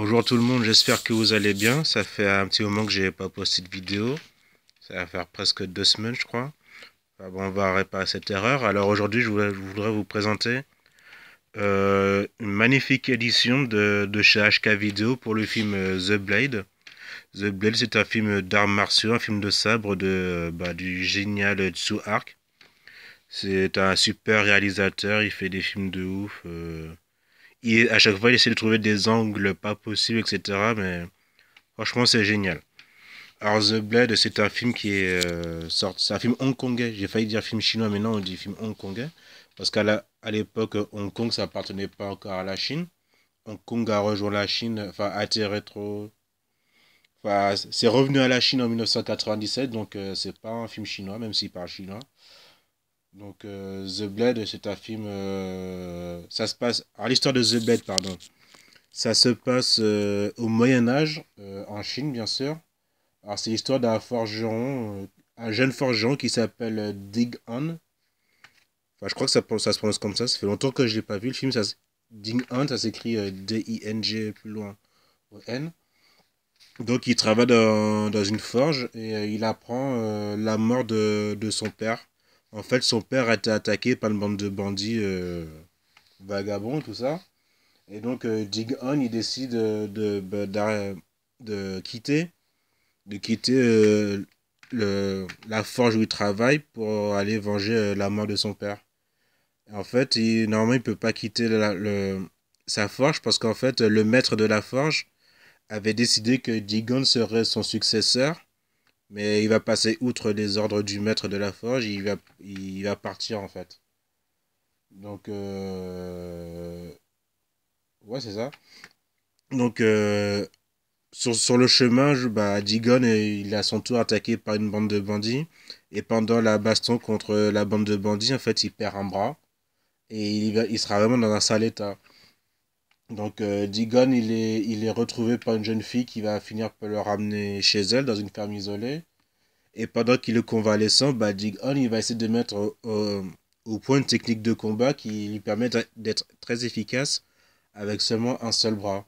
Bonjour tout le monde, j'espère que vous allez bien. Ça fait un petit moment que j'ai pas posté de vidéo. Ça va faire presque deux semaines, je crois. bon, on va réparer cette erreur. Alors aujourd'hui, je, voudrais vous présenter euh, une magnifique édition de, chez HK Video pour le film euh, The Blade. The Blade, c'est un film d'arts martiaux, un film de sabre de, euh, bah, du génial Tsu Ark C'est un super réalisateur, il fait des films de ouf et à chaque fois, il essaie de trouver des angles pas possibles, etc. Mais franchement, c'est génial. Alors, The Blade, c'est un film qui est euh, C'est un film hongkongais. J'ai failli dire film chinois, mais non, on dit film hongkongais. Parce qu'à l'époque, Hong Kong, ça appartenait pas encore à la Chine. Hong Kong a rejoint la Chine, enfin, a été rétro. c'est revenu à la Chine en 1997, donc euh, c'est pas un film chinois, même s'il parle chinois. Donc euh, The Blade, c'est un film... Euh, ça se passe... Alors l'histoire de The Blade, pardon. Ça se passe euh, au Moyen Âge, en Chine bien sûr. Alors c'est l'histoire d'un forgeron, un jeune forgeron qui s'appelle Ding Han. Enfin je crois que ça, ça se prononce comme ça, ça fait longtemps que je n'ai l'ai pas vu. Le film, ça, Ding Han, ça s'écrit D-I-N-G plus loin, au N. Donc il travaille dans, une forge et il apprend la mort de son père en fait, son père a été attaqué par une bande de bandits euh, vagabonds, tout ça. Et donc, euh, Digon, il décide euh, de, bah, de, quitter, de quitter euh, la forge où il travaille pour aller venger la mort de son père. en fait, normalement, il ne peut pas quitter le, sa forge parce qu'en fait, le maître de la forge avait décidé que Digon serait son successeur mais il va passer outre les ordres du maître de la forge, il va, il va partir en fait. Donc, euh, ouais, c'est ça. Donc, euh, sur, le chemin, bah, Digon euh, il a son tour attaqué par une bande de bandits. Et pendant la baston contre la bande de bandits, en fait, il perd un bras. Et il, il sera vraiment dans un sale état. Donc euh, Digon, il est, retrouvé par une jeune fille qui va finir par le ramener chez elle dans une ferme isolée. Et pendant qu'il est convalescent, bah, Digon, il va essayer de mettre au point une technique de combat qui lui permet d'être très efficace avec seulement un seul bras.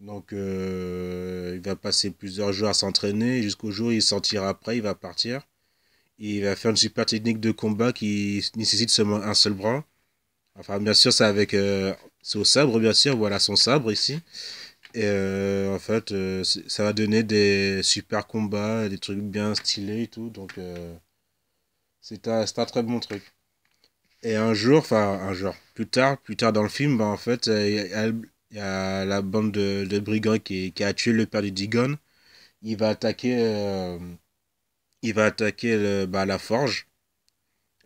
Donc euh, il va passer plusieurs jours à s'entraîner jusqu'au jour où il sortira après, il va partir. il va faire une super technique de combat qui nécessite seulement un seul bras Enfin, bien sûr, c'est avec. Euh, c'est au sabre, bien sûr. Voilà son sabre ici. Et euh, en fait, euh, ça va donner des super combats, des trucs bien stylés et tout. Donc, c'est un, un, très bon truc. Et un jour, enfin, un jour, plus tard, plus tard dans le film, bah, en fait, il y, a, la bande de, brigands qui, qui, a tué le père du Digon. Il va attaquer. il va attaquer le, bah, la forge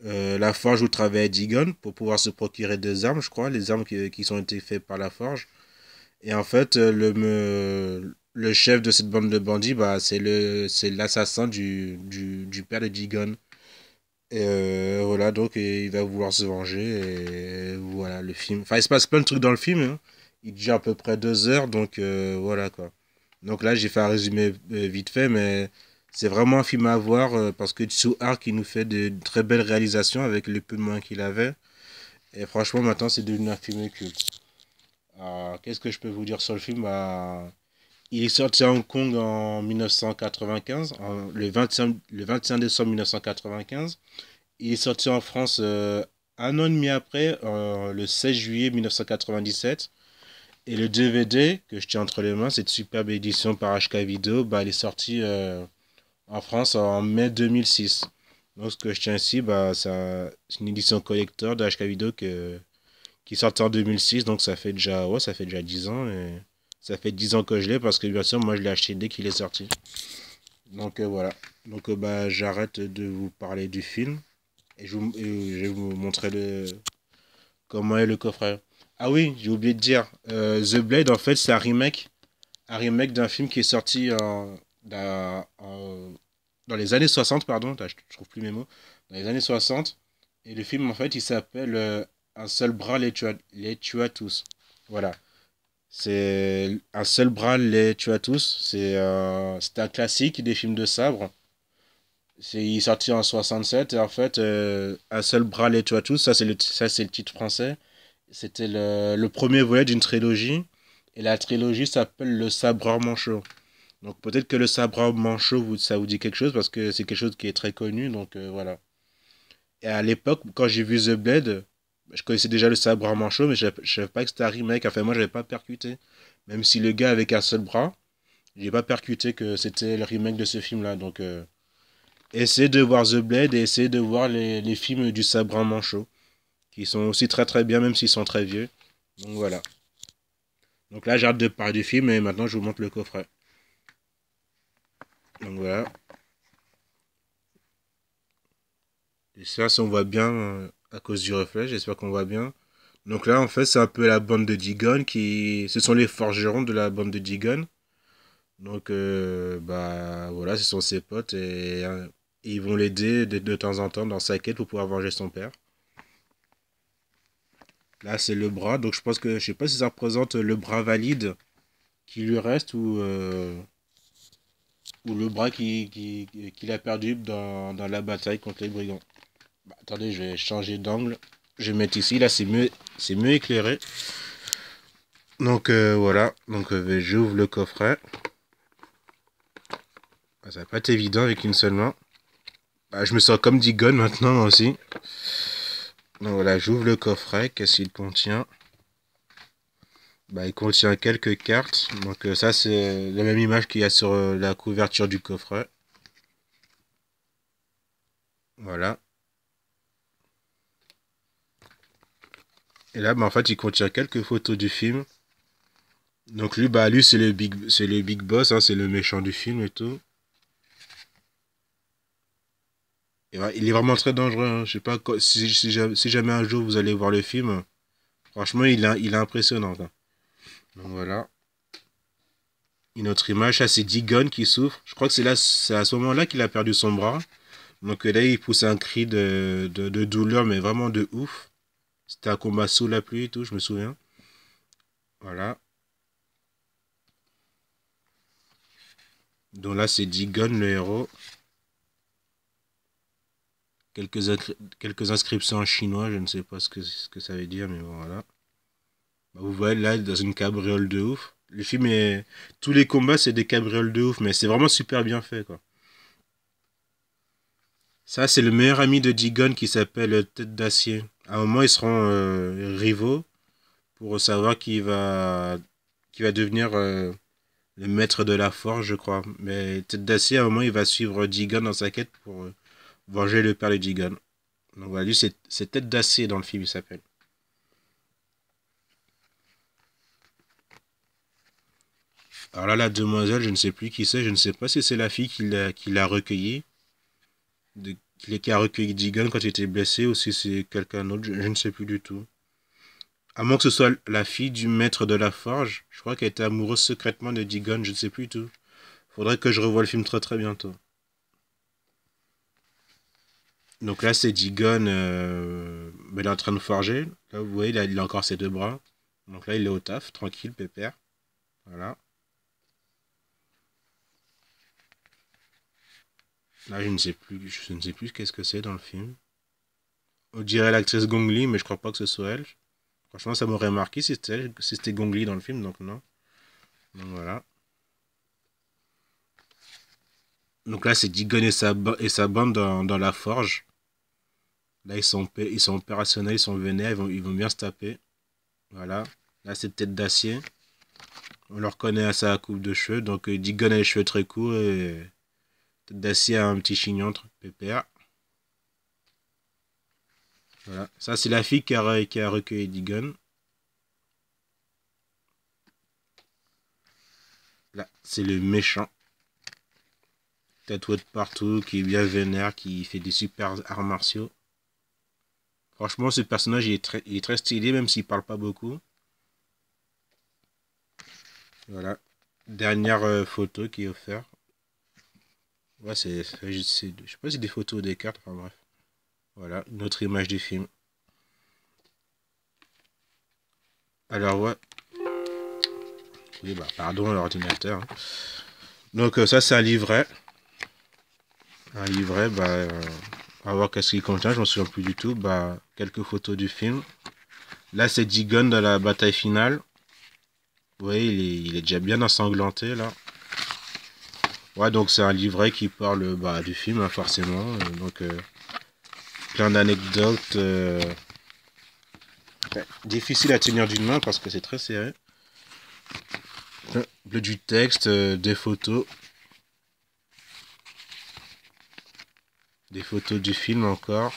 euh, la forge où travaillait Digon pour pouvoir se procurer des armes, je crois, les armes qui, qui sont été faites par la forge. Et en fait, euh, le, me, le chef de cette bande de bandits, bah, c'est l'assassin du, du, du, père de Digon. Et euh, voilà, donc il va vouloir se venger. Et voilà, le film. Enfin, il se passe plein de trucs dans le film. Hein. Il dure à peu près deux heures, donc voilà quoi. Donc là, j'ai fait un résumé vite fait, mais c'est vraiment un film à voir euh, parce que Tsu qui nous fait de très belles réalisations avec le peu de qu'il avait. Et franchement, maintenant, c'est devenu un film culte. Qu'est-ce que je peux vous dire sur le film bah, Il est sorti à Hong Kong en 1995, le, 25, le décembre 1995. Il est sorti en France euh, un an et demi après, le 16 juillet 1997. Et le DVD que je tiens entre les mains, cette superbe édition par HK Video, bah, elle est sorti... Euh, en France en mai 2006. Donc, ce que je tiens ici, bah, c'est une édition collector de HK Video que, qui sort en 2006. Donc, ça fait déjà, ouais, ça fait déjà 10 ans. Et ça fait 10 ans que je l'ai parce que, bien sûr, moi, je l'ai acheté dès qu'il est sorti. Donc, euh, voilà. Donc, euh, bah, j'arrête de vous parler du film. Et je, vous, vais vous montrer le, comment est le coffret. Ah oui, j'ai oublié de dire. Euh, The Blade, en fait, c'est un remake. Un remake d'un film qui est sorti en dans les années 60, pardon, je trouve plus mes mots, dans les années 60. Et le film, en fait, il s'appelle euh, Un seul bras les tue les à tous. Voilà. C'est Un seul bras les à tous. Euh, c'est un classique des films de sabre. C'est il est sorti en 67 et en fait, euh, Un seul bras les à tous, ça c'est le, ça, le titre français. C'était le, le premier volet d'une trilogie. Et la trilogie s'appelle Le Sabreur Manchot. Donc peut-être que le sabre manchot, ça vous dit quelque chose parce que c'est quelque chose qui est très connu. Donc euh, voilà. Et à l'époque, quand j'ai vu The Blade, bah, je connaissais déjà le sabre à manchot, mais je ne savais pas que c'était un remake. Enfin, moi, je n'avais pas percuté. Même si le gars avec un seul bras, je j'ai pas percuté que c'était le remake de ce film-là. Donc, euh, essayez de voir The Blade et essayez de voir les, films du sabre à manchot, qui sont aussi très très bien, même s'ils sont très vieux. Donc voilà. Donc là, j'arrête de parler du film et maintenant, je vous montre le coffret. Donc voilà. ça, si on voit bien euh, à cause du reflet, j'espère qu'on voit bien. Donc là, en fait, c'est un peu la bande de Digon qui... Ce sont les forgerons de la bande de Digon. Donc, euh, bah voilà, ce sont ses potes et, euh, ils vont l'aider de, temps en temps dans sa quête pour pouvoir venger son père. Là, c'est le bras. Donc, je pense que, je sais pas si ça représente le bras valide qui lui reste ou ou le bras qu'il qui, qui a perdu dans, la bataille contre les brigands. Bah, attendez, je vais changer d'angle. Je vais mettre ici, là c'est mieux, c'est mieux éclairé. Donc euh, voilà, donc euh, j'ouvre le coffret. Bah, ça va pas être évident avec une seule main. Bah, je me sens comme Digon maintenant aussi. Donc voilà, j'ouvre le coffret, qu'est-ce qu'il contient bah, il contient quelques cartes. Donc euh, ça c'est la même image qu'il y a sur euh, la couverture du coffret. Voilà. Et là, bah, en fait, il contient quelques photos du film. Donc lui, bah lui c'est le big c'est le big boss, hein, c'est le méchant du film et tout. Et il est vraiment très dangereux. Hein. Je sais pas si, jamais un jour vous allez voir le film. Franchement, il, il est impressionnant. Donc voilà. Une autre image, ça c'est Digon qui souffre. Je crois que c'est là, c'est à ce moment-là qu'il a perdu son bras. Donc là, il pousse un cri de, douleur, mais vraiment de ouf. C'était un combat sous la pluie et tout, je me souviens. Voilà. Donc là, c'est Digon, le héros. Quelques, quelques inscriptions en chinois, je ne sais pas ce que, ce que ça veut dire, mais voilà. Bah, vous voyez là, dans une cabriole de ouf. Le film est. Tous les combats, c'est des cabrioles de ouf, mais c'est vraiment super bien fait, quoi. Ça, c'est le meilleur ami de Digon qui s'appelle Tête d'Acier. À un moment, ils seront euh, rivaux pour savoir qui va, qui va devenir euh, le maître de la force, je crois. Mais Tête d'Acier, à un moment, il va suivre Digon dans sa quête pour euh, venger le père de Digon. Donc voilà, lui, c'est Tête d'Acier dans le film, il s'appelle. Alors là, la demoiselle, je ne sais plus qui c'est, je ne sais pas si c'est la fille qui l'a recueillie, de, qui a recueilli Digon quand il était blessé, ou si c'est quelqu'un d'autre, je, ne sais plus du tout. À moins que ce soit la fille du maître de la forge, je crois qu'elle était amoureuse secrètement de Digon, je ne sais plus du tout. Faudrait que je revoie le film très très bientôt. Donc là, c'est Digon, mais euh, il est en train de forger. Là, vous voyez, il a encore ses deux bras. Donc là, il est au taf, tranquille, pépère. Voilà. Là, je ne sais plus, je ne sais plus qu'est-ce que c'est dans le film. On dirait l'actrice Gong Li, mais je crois pas que ce soit elle. Franchement, ça m'aurait marqué si c'était si c'était Gong Li dans le film, donc non. Donc voilà. Donc là, c'est Digon et sa, et sa bande dans, dans, la forge. Là, ils sont, ils sont opérationnels, ils sont vénères, ils vont, bien se taper. Voilà. Là, c'est tête d'acier. On leur reconnaît à sa coupe de cheveux. Donc, euh, Digon a les cheveux très courts et d'acier un petit chignon, truc pépère. Voilà. Ça, c'est la fille qui a, qui a recueilli Là, c'est le méchant. Tatoué de partout, qui est bien vénère, qui fait des super arts martiaux. Franchement, ce personnage, est très, est très stylé, même s'il parle pas beaucoup. Voilà. Dernière euh, photo qui est offerte. Ouais, c'est, je sais pas si c'est des photos ou des cartes, enfin bref. Voilà, notre image du film. Alors ouais. Oui, bah pardon l'ordinateur. Hein. Donc euh, ça c'est un livret. Un livret, bah, euh, à voir qu'est-ce qu'il contient, je m'en souviens plus du tout. Bah, quelques photos du film. Là c'est Digon dans la bataille finale. Vous voyez, il est, il est déjà bien ensanglanté là. Ouais, donc c'est un livret qui parle bah, du film, hein, forcément. Euh, donc, euh, plein d'anecdotes euh, Difficile à tenir d'une main parce que c'est très serré. Du texte, des photos. Des photos du film encore.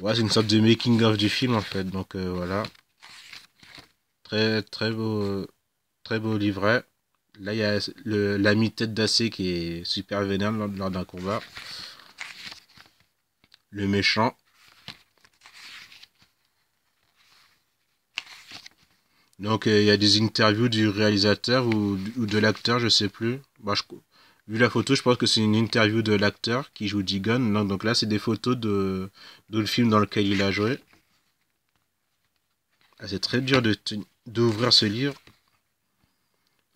Ouais, c'est une sorte de making-of du film en fait. Donc voilà. Très, très beau, très beau livret. Là, il y a l'ami tête d'acier qui est super vénère lors, d'un combat. Le méchant. Donc, euh, il y a des interviews du réalisateur ou, de l'acteur, je sais plus. vu la photo, je pense que c'est une interview de l'acteur qui joue Digon. Donc, là, c'est des photos de, le film dans lequel il a joué. Ah, c'est très dur d'ouvrir ce livre.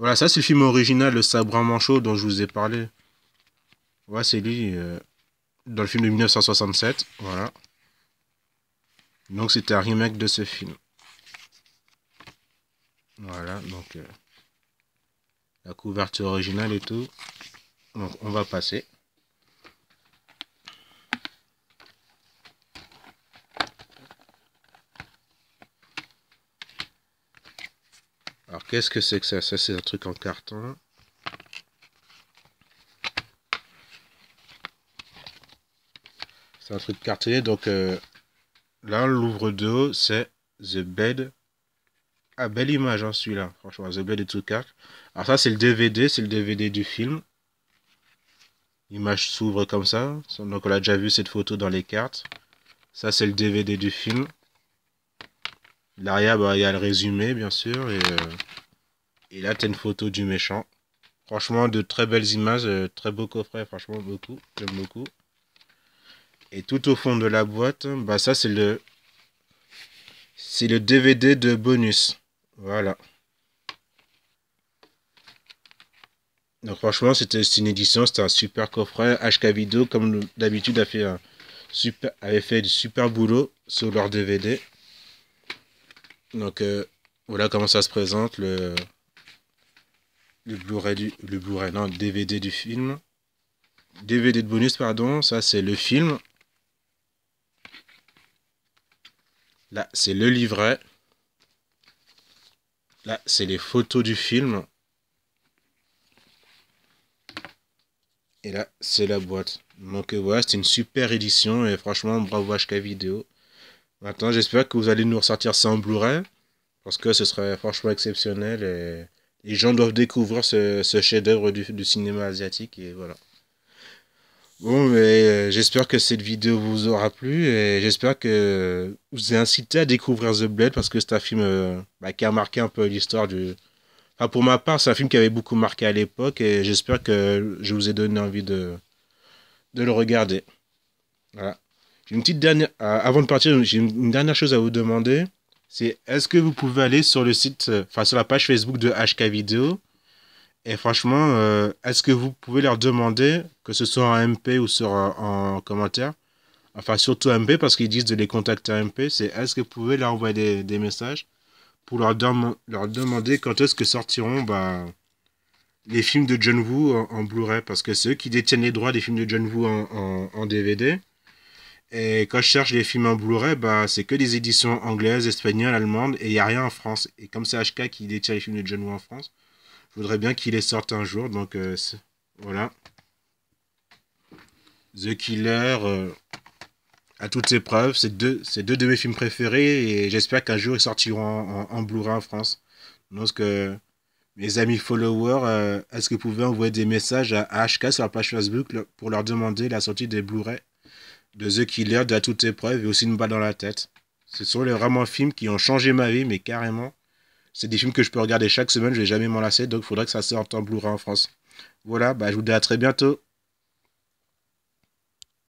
Voilà, ça c'est le film original, le à Manchot dont je vous ai parlé. voilà c'est lui, euh, dans le film de 1967, voilà. Donc c'était un remake de ce film. Voilà, donc euh, la couverture originale et tout. Donc on va passer. qu'est-ce que c'est que ça Ça, c'est un truc en carton. C'est un truc cartonné. Donc, euh, là, l'ouvre de c'est The Bed. Ah, belle image, en hein, celui-là. Franchement, The Bed et tout carte Alors, ça, c'est le DVD. C'est le DVD du film. L'image s'ouvre comme ça. Donc, on a déjà vu cette photo dans les cartes. Ça, c'est le DVD du film. L'arrière, bah, il y a le résumé, bien sûr, et euh, et là, tu as une photo du méchant. Franchement, de très belles images, euh, très beau coffret, franchement, beaucoup. J'aime beaucoup. Et tout au fond de la boîte, bah ça, c'est le... C'est le DVD de bonus. Voilà. Donc franchement, c'était une édition, c'était un super coffret. HK Video, comme d'habitude, a fait super, avait fait du super boulot sur leur DVD. Donc euh, voilà comment ça se présente le le Blu-ray du le Blu-ray non DVD du film DVD de bonus pardon ça c'est le film là c'est le livret là c'est les photos du film et là c'est la boîte donc euh, voilà c'est une super édition et franchement bravo HK vidéo maintenant j'espère que vous allez nous ressortir ça en Blu-ray parce que ce serait franchement exceptionnel et les gens doivent découvrir ce, ce chef-d'œuvre du, cinéma asiatique et voilà. Bon, mais euh, j'espère que cette vidéo vous aura plu et j'espère que vous avez incité à découvrir The Blade parce que c'est un film euh, bah, qui a marqué un peu l'histoire du. Enfin, pour ma part, c'est un film qui avait beaucoup marqué à l'époque et j'espère que je vous ai donné envie de, de le regarder. Voilà. J'ai une petite dernière. Euh, avant de partir, j'ai une dernière chose à vous demander c'est est-ce que vous pouvez aller sur le site, euh, enfin sur la page Facebook de HK Vidéo et franchement, euh, est-ce que vous pouvez leur demander, que ce soit en MP ou sur, euh, en commentaire, enfin surtout MP parce qu'ils disent de les contacter en MP, c'est est-ce que vous pouvez leur envoyer des, messages pour leur, leur demander quand est-ce que sortiront bah, les films de John Woo en, Blu-ray parce que ceux qui détiennent les droits des films de John Woo en DVD. Et quand je cherche les films en Blu-ray, bah, c'est que des éditions anglaises, espagnoles, allemandes, et il n'y a rien en France. Et comme c'est HK qui détient les films de John Woo en France, je voudrais bien qu'il les sorte un jour. Donc euh, voilà. The Killer, euh, à toutes ses preuves, c'est deux, deux de mes films préférés, et j'espère qu'un jour ils sortiront en, en, Blu-ray en France. Donc, mes amis followers, euh, est-ce que vous pouvez envoyer des messages à HK sur la page Facebook pour leur demander la sortie des Blu-ray de The Killer, de À toute épreuve et aussi Une balle dans la tête. Ce sont les des films qui ont changé ma vie, mais carrément. C'est des films que je peux regarder chaque semaine, je ne vais jamais m'en lasser, donc il faudrait que ça sorte en Blu-ray en France. Voilà, bah, je vous dis à très bientôt.